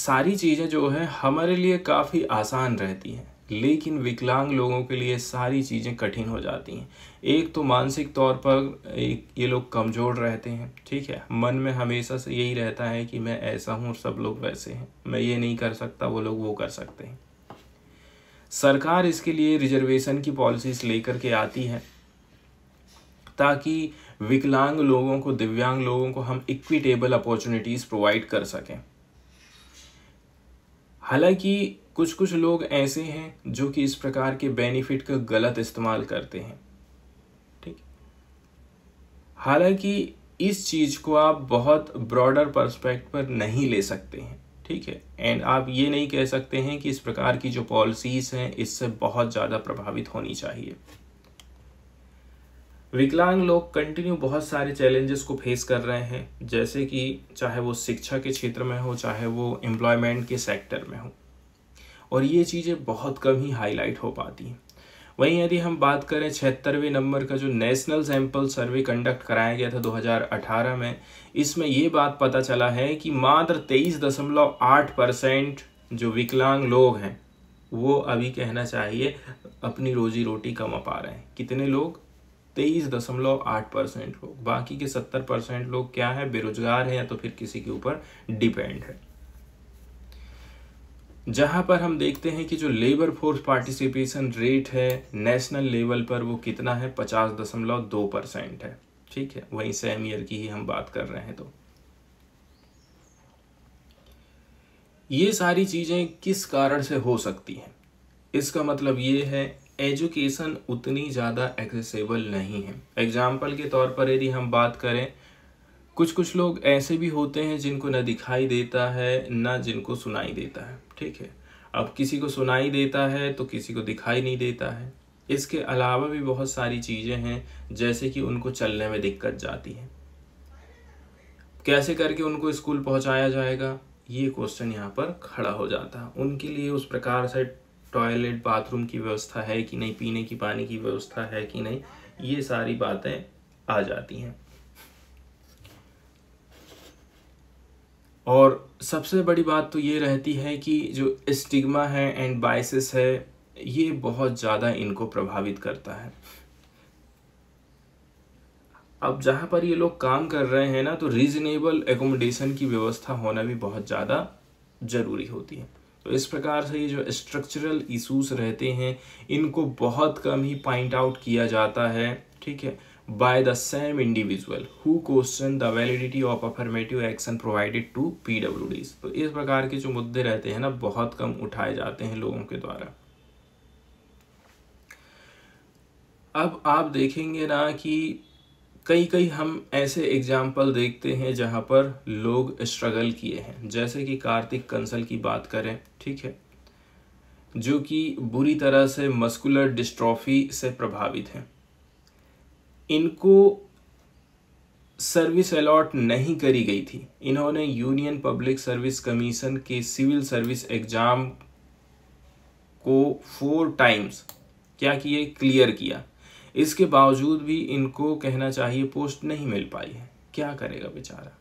सारी चीज़ें जो है हमारे लिए काफ़ी आसान रहती हैं लेकिन विकलांग लोगों के लिए सारी चीज़ें कठिन हो जाती हैं एक तो मानसिक तौर पर ये लोग कमज़ोर रहते हैं ठीक है मन में हमेशा से यही रहता है कि मैं ऐसा हूँ सब लोग वैसे हैं मैं ये नहीं कर सकता वो लोग वो कर सकते हैं सरकार इसके लिए रिजर्वेशन की पॉलिसीज लेकर के आती है ताकि विकलांग लोगों को दिव्यांग लोगों को हम इक्विटेबल अपॉर्चुनिटीज़ प्रोवाइड कर सकें हालांकि कुछ कुछ लोग ऐसे हैं जो कि इस प्रकार के बेनिफिट का गलत इस्तेमाल करते हैं ठीक हालांकि इस चीज़ को आप बहुत ब्रॉडर पर्सपेक्ट पर नहीं ले सकते हैं ठीक है एंड आप ये नहीं कह सकते हैं कि इस प्रकार की जो पॉलिसीज़ हैं इससे बहुत ज़्यादा प्रभावित होनी चाहिए विकलांग लोग कंटिन्यू बहुत सारे चैलेंजेस को फेस कर रहे हैं जैसे कि चाहे वो शिक्षा के क्षेत्र में हो चाहे वो एम्प्लॉयमेंट के सेक्टर में हो और ये चीज़ें बहुत कम ही हाईलाइट हो पाती हैं वहीं यदि हम बात करें छिहत्तरवें नंबर का जो नेशनल सैंपल सर्वे कंडक्ट कराया गया था 2018 में इसमें ये बात पता चला है कि मात्र तेईस दशमलव आठ परसेंट जो विकलांग लोग हैं वो अभी कहना चाहिए अपनी रोजी रोटी कमा पा रहे हैं कितने लोग तेईस दशमलव आठ परसेंट लोग बाकी के सत्तर परसेंट लोग क्या है बेरोजगार हैं या तो फिर किसी के ऊपर डिपेंड है जहां पर हम देखते हैं कि जो लेबर फोर्स पार्टिसिपेशन रेट है नेशनल लेवल पर वो कितना है पचास दशमलव दो परसेंट है ठीक है वहीं सेम ईयर की ही हम बात कर रहे हैं तो ये सारी चीज़ें किस कारण से हो सकती हैं इसका मतलब ये है एजुकेशन उतनी ज़्यादा एक्सेसिबल नहीं है एग्जाम्पल के तौर पर यदि हम बात करें कुछ कुछ लोग ऐसे भी होते हैं जिनको न दिखाई देता है न जिनको सुनाई देता है ठीक है अब किसी को सुनाई देता है तो किसी को दिखाई नहीं देता है इसके अलावा भी बहुत सारी चीज़ें हैं जैसे कि उनको चलने में दिक्कत जाती है कैसे करके उनको स्कूल पहुंचाया जाएगा ये क्वेश्चन यहाँ पर खड़ा हो जाता है उनके लिए उस प्रकार से टॉयलेट बाथरूम की व्यवस्था है कि नहीं पीने की पानी की व्यवस्था है कि नहीं ये सारी बातें आ जाती हैं और सबसे बड़ी बात तो ये रहती है कि जो स्टिग्मा है एंड बाइसिस है ये बहुत ज़्यादा इनको प्रभावित करता है अब जहाँ पर ये लोग काम कर रहे हैं ना तो रीजनेबल एकोमोडेशन की व्यवस्था होना भी बहुत ज़्यादा ज़रूरी होती है तो इस प्रकार से ये जो स्ट्रक्चरल इशूज रहते हैं इनको बहुत कम ही पॉइंट आउट किया जाता है ठीक है by the same individual who question the validity of affirmative action provided to PWDs तो इस प्रकार के जो मुद्दे रहते हैं ना बहुत कम उठाए जाते हैं लोगों के द्वारा अब आप देखेंगे ना कि कई कई हम ऐसे एग्जाम्पल देखते हैं जहां पर लोग स्ट्रगल किए हैं जैसे कि कार्तिक कंसल की बात करें ठीक है जो कि बुरी तरह से मस्कुलर डिस्ट्रॉफी से प्रभावित हैं इनको सर्विस अलॉट नहीं करी गई थी इन्होंने यूनियन पब्लिक सर्विस कमीशन के सिविल सर्विस एग्ज़ाम को फोर टाइम्स क्या किए क्लियर किया इसके बावजूद भी इनको कहना चाहिए पोस्ट नहीं मिल पाई है क्या करेगा बेचारा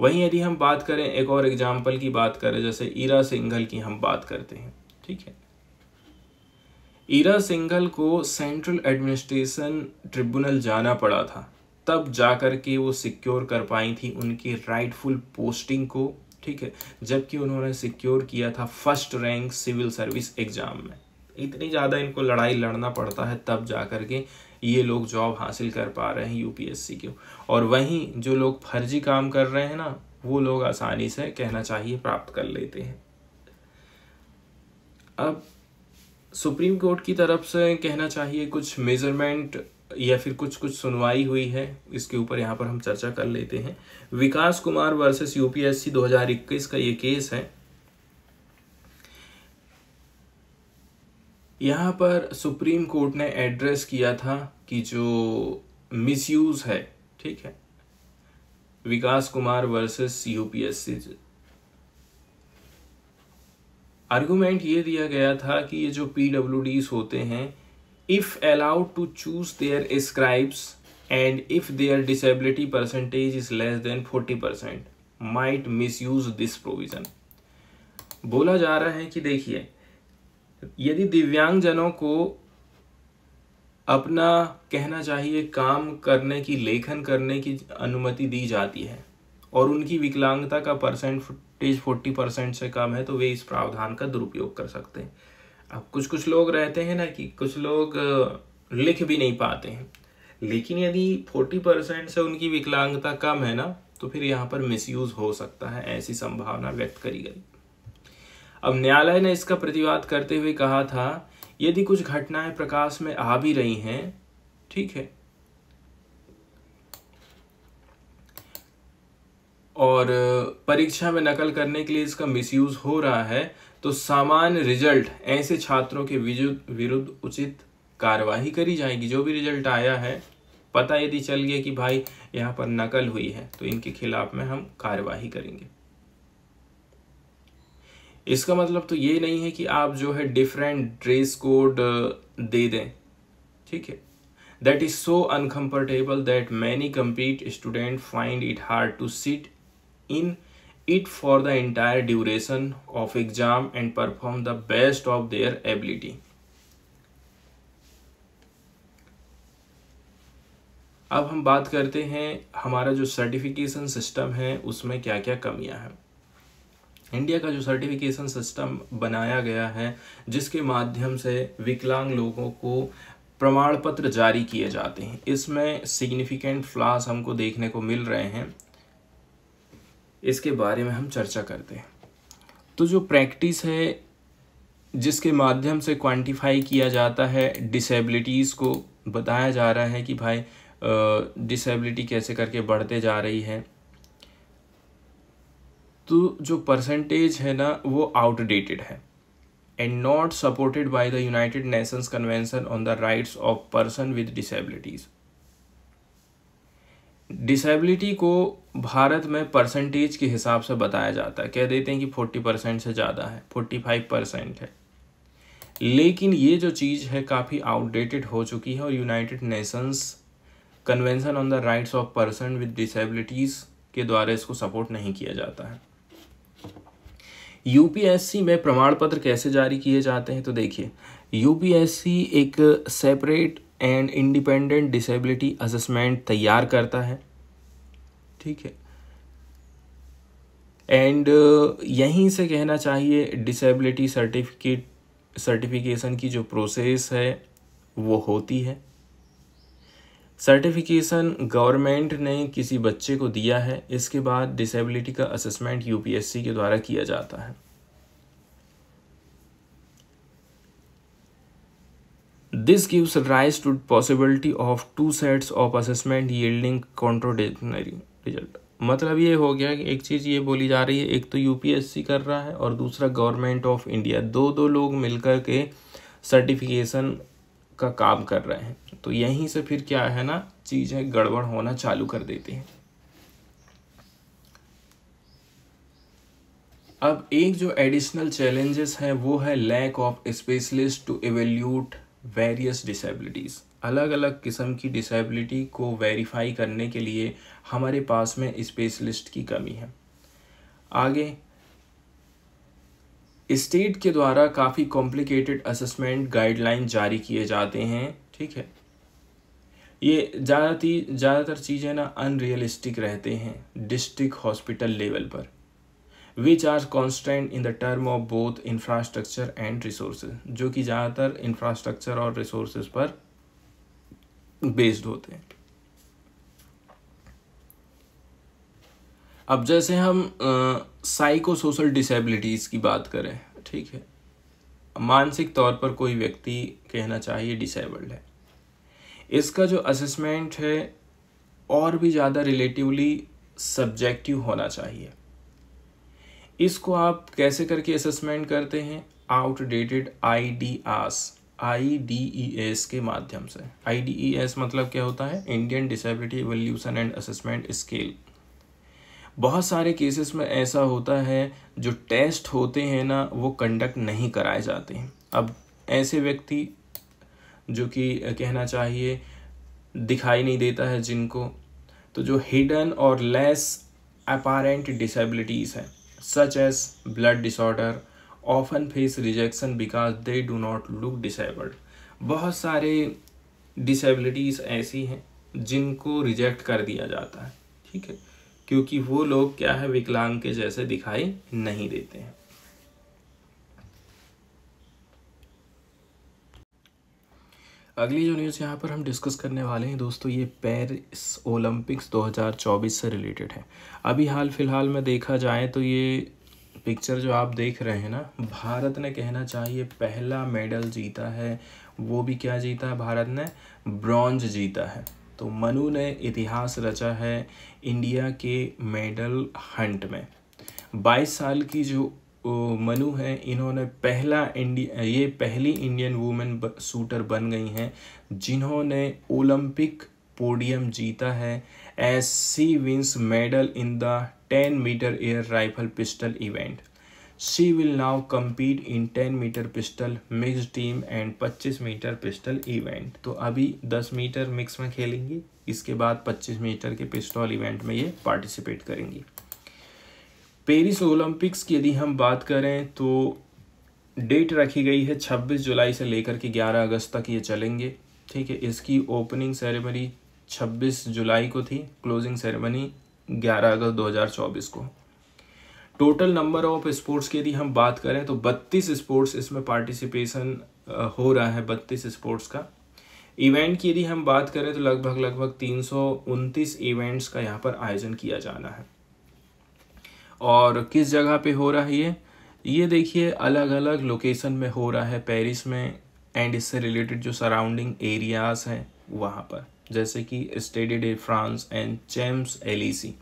वहीं यदि हम बात करें एक और एग्जाम्पल की बात करें जैसे ईरा सिंघल की हम बात करते हैं ठीक है ईरा सिंघल को सेंट्रल एडमिनिस्ट्रेशन ट्रिब्यूनल जाना पड़ा था तब जा कर के वो सिक्योर कर पाई थी उनकी राइटफुल पोस्टिंग को ठीक है जबकि उन्होंने सिक्योर किया था first rank civil service exam में इतनी ज़्यादा इनको लड़ाई लड़ना पड़ता है तब जा कर के ये लोग जॉब हासिल कर पा रहे हैं यूपीएससी के और वहीं जो लोग फर्जी काम कर रहे हैं ना वो लोग आसानी से कहना चाहिए प्राप्त कर लेते हैं अब सुप्रीम कोर्ट की तरफ से कहना चाहिए कुछ मेजरमेंट या फिर कुछ कुछ सुनवाई हुई है इसके ऊपर यहाँ पर हम चर्चा कर लेते हैं विकास कुमार वर्सेस यूपीएससी 2021 का ये केस है यहाँ पर सुप्रीम कोर्ट ने एड्रेस किया था कि जो मिसयूज़ है ठीक है Vikas Kumar versus UPSC argument ये दिया गया था कि ये जो पी डब्ल्यू डीज होते हैं if allowed to choose their scribes and if their disability percentage is less than forty percent might misuse this provision बोला जा रहा है कि देखिए यदि दिव्यांगजनों को अपना कहना चाहिए काम करने की लेखन करने की अनुमति दी जाती है और उनकी विकलांगता का परसेंट टीज फोर्टी परसेंट से कम है तो वे इस प्रावधान का दुरुपयोग कर सकते हैं अब कुछ कुछ लोग रहते हैं ना कि कुछ लोग लिख भी नहीं पाते हैं लेकिन यदि फोर्टी परसेंट से उनकी विकलांगता कम है ना तो फिर यहाँ पर मिसयूज हो सकता है ऐसी संभावना व्यक्त करी गई अब न्यायालय ने इसका प्रतिवाद करते हुए कहा था यदि कुछ घटनाएं प्रकाश में आ भी रही हैं ठीक है और परीक्षा में नकल करने के लिए इसका मिसयूज हो रहा है तो सामान्य रिजल्ट ऐसे छात्रों के विरुद्ध उचित कार्यवाही करी जाएगी जो भी रिजल्ट आया है पता यदि चल गया कि भाई यहाँ पर नकल हुई है तो इनके खिलाफ में हम कार्यवाही करेंगे इसका मतलब तो ये नहीं है कि आप जो है डिफरेंट ड्रेस कोड दे दें ठीक है that is so uncomfortable that many complete student find it hard to sit in it for the entire duration of exam and perform the best of their ability अब हम बात करते हैं हमारा जो सर्टिफिकेशन सिस्टम है उसमें क्या क्या कमियां हैं इंडिया का जो सर्टिफिकेशन सिस्टम बनाया गया है जिसके माध्यम से विकलांग लोगों को प्रमाण पत्र जारी किए जाते हैं इसमें सिग्निफिकेंट फ्लास हमको देखने को मिल रहे हैं इसके बारे में हम चर्चा करते हैं तो जो प्रैक्टिस है जिसके माध्यम से क्वांटिफाई किया जाता है डिसेबिलिटीज़ को बताया जा रहा है कि भाई डिसेबिलिटी कैसे करके बढ़ते जा रही है तो जो परसेंटेज है ना वो आउटडेटेड है and not supported by the United Nations convention on the rights of person with disabilities disability को भारत में परसेंटेज के हिसाब से बताया जाता है कह देते हैं कि फोर्टी परसेंट से ज़्यादा है फोर्टी फाइव परसेंट है लेकिन ये जो चीज़ है काफ़ी आउटडेटेड हो चुकी है और United Nations convention on the rights of person with disabilities के द्वारा इसको सपोर्ट नहीं किया जाता है यूपीएससी में प्रमाण पत्र कैसे जारी किए जाते हैं तो देखिए यूपीएससी एक separate and independent disability assessment तैयार करता है ठीक है एंड uh, यहीं से कहना चाहिए डिसेबिलिटी सर्टिफिकेट सर्टिफिकेशन की जो प्रोसेस है वो होती है सर्टिफिकेशन गवर्नमेंट ने किसी बच्चे को दिया है इसके बाद डिसेबिलिटी का असेसमेंट यूपीएससी के द्वारा किया जाता है This gives rise to possibility of two sets of assessment yielding contradictory result. मतलब ये हो गया कि एक चीज़ ये बोली जा रही है एक तो यूपीएससी कर रहा है और दूसरा गवर्नमेंट ऑफ इंडिया दो दो लोग मिलकर के सर्टिफिकेशन का काम कर रहे हैं तो यहीं से फिर क्या है ना चीज़ें गड़बड़ होना चालू कर देती हैं अब एक जो एडिशनल चैलेंजेस हैं वो है lack of specialist to evaluate various disabilities अलग अलग किस्म की डिसेबिलिटी को वेरीफाई करने के लिए हमारे पास में स्पेशलिस्ट की कमी है आगे स्टेट के द्वारा काफ़ी कॉम्प्लिकेटेड असेसमेंट गाइडलाइन जारी किए जाते हैं ठीक है ये ज़्यादा ज़्यादातर चीज़ें ना अनरियलिस्टिक रहते हैं डिस्ट्रिक्ट हॉस्पिटल लेवल पर which are constant in the term of both infrastructure and resources जो कि ज़्यादातर इंफ्रास्ट्रक्चर और रिसोर्सेज पर बेस्ड होते हैं अब जैसे हम साइको सोशल डिसेबिलिटीज़ की बात करें ठीक है मानसिक तौर पर कोई व्यक्ति कहना चाहिए डिसेबल्ड है इसका जो असेसमेंट है और भी ज़्यादा रिलेटिवली सब्जेक्टिव होना चाहिए इसको आप कैसे करके असेसमेंट करते हैं outdated I D as I D E S के माध्यम से आई डी ई एस मतलब क्या होता है Indian disability evolution and assessment scale बहुत सारे केसेस में ऐसा होता है जो टेस्ट होते हैं ना वो कंडक्ट नहीं कराए जाते हैं अब ऐसे व्यक्ति जो कि कहना चाहिए दिखाई नहीं देता है जिनको तो जो हिडन और लेस अपारेंट डिसेबिलिटीज़ हैं such as blood disorder often face rejection because they do not look disabled बहुत सारे disabilities ऐसी हैं जिनको reject कर दिया जाता है ठीक है क्योंकि वो लोग क्या है विकलांग के जैसे दिखाई नहीं देते हैं अगली जो न्यूज़ यहाँ पर हम डिस्कस करने वाले हैं दोस्तों ये पेरिस ओलंपिक्स 2024 से रिलेटेड है अभी हाल फिलहाल में देखा जाए तो ये पिक्चर जो आप देख रहे हैं ना भारत ने कहना चाहिए पहला मेडल जीता है वो भी क्या जीता है भारत ने ब्रॉन्ज जीता है तो मनु ने इतिहास रचा है इंडिया के मेडल हंट में 22 साल की जो मनु हैं इन्होंने पहला इंडिया ये पहली इंडियन वूमेन शूटर बन गई हैं जिन्होंने ओलंपिक पोडियम जीता है as she wins medal in the ten metre air rifle pistol event she will now compete in ten metre pistol mix team and पच्चीस मीटर पिस्टल इवेंट तो अभी दस मीटर मिक्स में खेलेंगी इसके बाद पच्चीस मीटर के पिस्टल इवेंट में ये पार्टिसिपेट करेंगी पेरिस ओलंपिक्स की यदि हम बात करें तो डेट रखी गई है 26 जुलाई से लेकर के 11 अगस्त तक ये चलेंगे ठीक है इसकी ओपनिंग सेरेमनी 26 जुलाई को थी क्लोजिंग सेरेमनी 11 अगस्त 2024 को टोटल नंबर ऑफ स्पोर्ट्स की यदि हम बात करें तो 32 स्पोर्ट्स इसमें पार्टिसिपेशन हो रहा है 32 स्पोर्ट्स का इवेंट की यदि हम बात करें तो लगभग लगभग तीन इवेंट्स का यहाँ पर आयोजन किया जाना है और किस जगह पे हो रहा है ये ये देखिए अलग अलग लोकेशन में हो रहा है पेरिस में एंड इससे रिलेटेड जो सराउंडिंग एरियाज़ हैं वहाँ पर जैसे कि Stade de France and Champs Elysees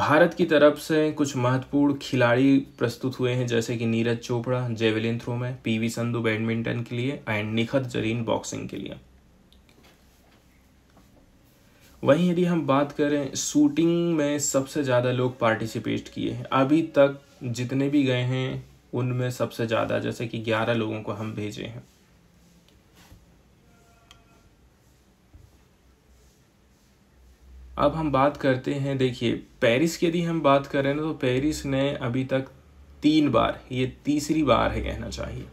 भारत की तरफ से कुछ महत्वपूर्ण खिलाड़ी प्रस्तुत हुए हैं जैसे कि नीरज चोपड़ा जेवलिन थ्रो में पीवी संधु बैडमिंटन के लिए एंड निखत जरीन बॉक्सिंग के लिए वहीं यदि हम बात करें शूटिंग में सबसे ज़्यादा लोग पार्टिसिपेट किए हैं अभी तक जितने भी गए हैं उनमें सबसे ज़्यादा जैसे कि ग्यारह लोगों को हम भेजे हैं अब हम बात करते हैं देखिए पेरिस की यदि हम बात करें तो पेरिस ने अभी तक तीन बार ये तीसरी बार है कहना चाहिए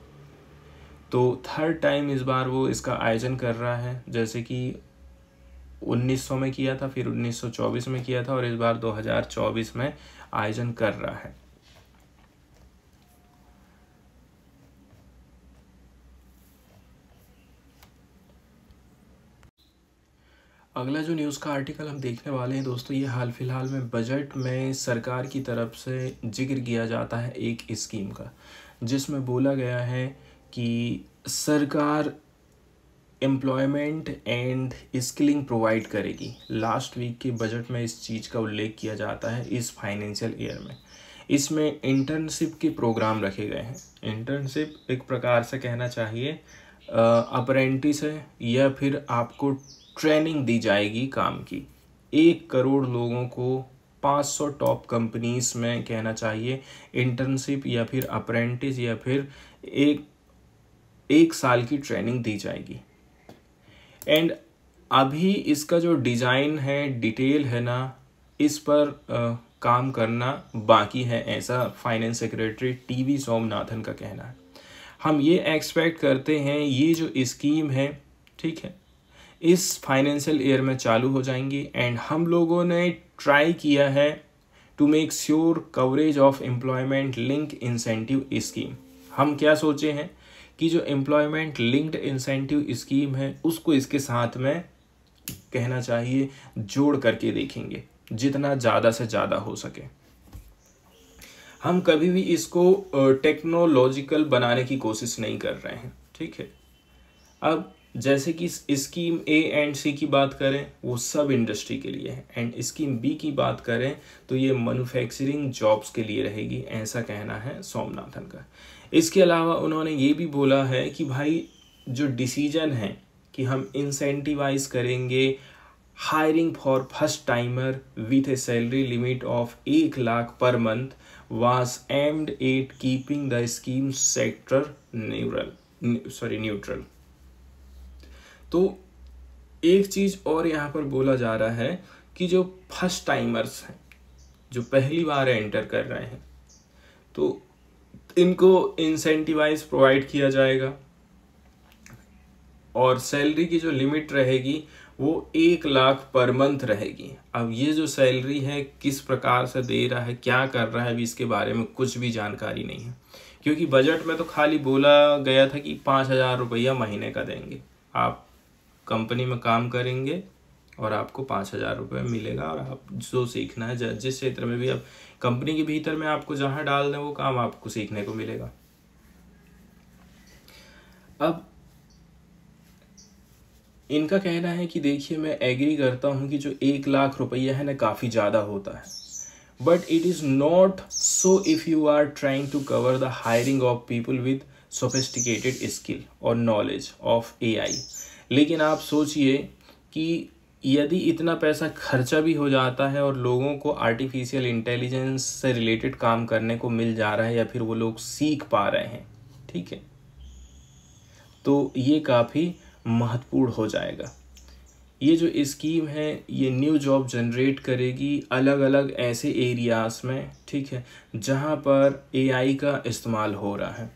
तो थर्ड टाइम इस बार वो इसका आयोजन कर रहा है जैसे कि 1900 में किया था फिर 1924 में किया था और इस बार 2024 में आयोजन कर रहा है अगला जो न्यूज़ का आर्टिकल हम देखने वाले हैं दोस्तों ये हाल फिलहाल में बजट में सरकार की तरफ से जिक्र किया जाता है एक स्कीम का जिसमें बोला गया है कि सरकार एम्प्लॉयमेंट एंड स्किलिंग प्रोवाइड करेगी लास्ट वीक के बजट में इस चीज़ का उल्लेख किया जाता है इस फाइनेंशियल ईयर में इसमें इंटर्नशिप के प्रोग्राम रखे गए हैं इंटर्नशिप एक प्रकार से कहना चाहिए अप्रेंटिस है या फिर आपको ट्रेनिंग दी जाएगी काम की एक करोड़ लोगों को 500 टॉप कंपनीज में कहना चाहिए इंटर्नशिप या फिर अप्रेंटिस या फिर एक एक साल की ट्रेनिंग दी जाएगी एंड अभी इसका जो डिज़ाइन है डिटेल है ना इस पर आ, काम करना बाकी है ऐसा finance secretary T V Somanathan का कहना है हम ये एक्सपेक्ट करते हैं ये जो स्कीम है ठीक है इस फाइनेंशियल ईयर में चालू हो जाएंगी एंड हम लोगों ने ट्राई किया है to make sure coverage of employment link incentive scheme हम क्या सोचे हैं कि जो एम्प्लॉयमेंट लिंक्ड इंसेंटिव स्कीम है उसको इसके साथ में कहना चाहिए जोड़ करके देखेंगे जितना ज़्यादा से ज़्यादा हो सके हम कभी भी इसको टेक्नोलॉजिकल बनाने की कोशिश नहीं कर रहे हैं ठीक है अब जैसे कि स्कीम ए एंड सी की बात करें वो सब इंडस्ट्री के लिए है एंड स्कीम बी की बात करें तो ये मैन्युफैक्चरिंग जॉब्स के लिए रहेगी ऐसा कहना है सोमनाथन का इसके अलावा उन्होंने ये भी बोला है कि भाई जो डिसीजन है कि हम इंसेंटिवाइज करेंगे hiring for first timer with a salary limit of एक lakh per month was aimed at keeping the scheme sector neural sorry neutral तो एक चीज और यहाँ पर बोला जा रहा है कि जो फर्स्ट टाइमर्स हैं जो पहली बार एंटर कर रहे हैं तो इनको इंसेंटिवाइज प्रोवाइड किया जाएगा और सैलरी की जो लिमिट रहेगी वो एक लाख पर मंथ रहेगी अब ये जो सैलरी है किस प्रकार से दे रहा है क्या कर रहा है अभी इसके बारे में कुछ भी जानकारी नहीं है क्योंकि बजट में तो खाली बोला गया था कि पाँच हज़ार रुपया महीने का देंगे आप कंपनी में काम करेंगे और आपको पाँच हज़ार रुपये मिलेगा और आप जो सीखना है जिस क्षेत्र में भी आप कंपनी के भीतर में आपको जहाँ डाल दें वो काम आपको सीखने को मिलेगा अब इनका कहना है कि देखिए मैं एग्री करता हूँ कि जो एक लाख रुपया है ना काफ़ी ज़्यादा होता है but it is not so if you are trying to cover the hiring of people with sophisticated skill और नॉलेज ऑफ ए लेकिन आप सोचिए कि यदि इतना पैसा खर्चा भी हो जाता है और लोगों को आर्टिफिशियल इंटेलिजेंस से रिलेटेड काम करने को मिल जा रहा है या फिर वो लोग सीख पा रहे हैं ठीक है तो ये काफ़ी महत्वपूर्ण हो जाएगा ये जो स्कीम है ये न्यू जॉब जनरेट करेगी अलग अलग ऐसे एरियाज़ में ठीक है जहाँ पर एआई का इस्तेमाल हो रहा है